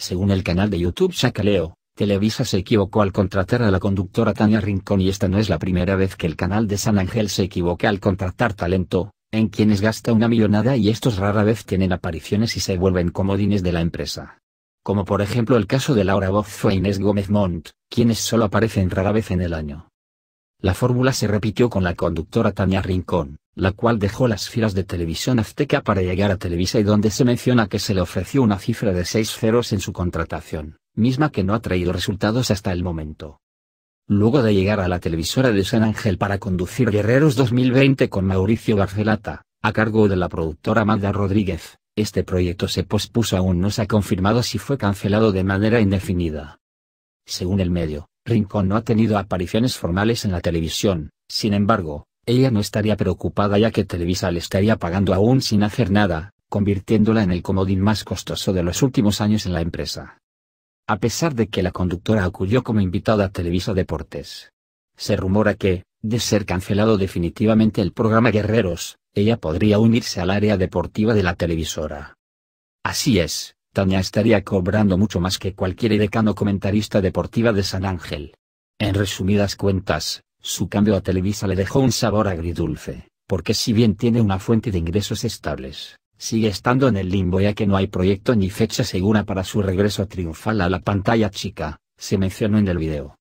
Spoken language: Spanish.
Según el canal de YouTube Chacaleo, Televisa se equivocó al contratar a la conductora Tania Rincón y esta no es la primera vez que el canal de San Ángel se equivoca al contratar talento, en quienes gasta una millonada y estos rara vez tienen apariciones y se vuelven comodines de la empresa. Como por ejemplo el caso de Laura Bozzo e Inés Gómez Montt, quienes solo aparecen rara vez en el año. La fórmula se repitió con la conductora Tania Rincón, la cual dejó las filas de Televisión Azteca para llegar a Televisa y donde se menciona que se le ofreció una cifra de seis ceros en su contratación, misma que no ha traído resultados hasta el momento. Luego de llegar a la televisora de San Ángel para conducir Guerreros 2020 con Mauricio Barcelata, a cargo de la productora Magda Rodríguez, este proyecto se pospuso aún no se ha confirmado si fue cancelado de manera indefinida. Según el medio, Rincón no ha tenido apariciones formales en la televisión, sin embargo, ella no estaría preocupada ya que Televisa le estaría pagando aún sin hacer nada, convirtiéndola en el comodín más costoso de los últimos años en la empresa. A pesar de que la conductora acudió como invitada a Televisa Deportes. Se rumora que, de ser cancelado definitivamente el programa Guerreros, ella podría unirse al área deportiva de la televisora. Así es, Tania estaría cobrando mucho más que cualquier decano comentarista deportiva de San Ángel. En resumidas cuentas, su cambio a Televisa le dejó un sabor agridulce, porque si bien tiene una fuente de ingresos estables, sigue estando en el limbo ya que no hay proyecto ni fecha segura para su regreso triunfal a la pantalla chica, se mencionó en el video.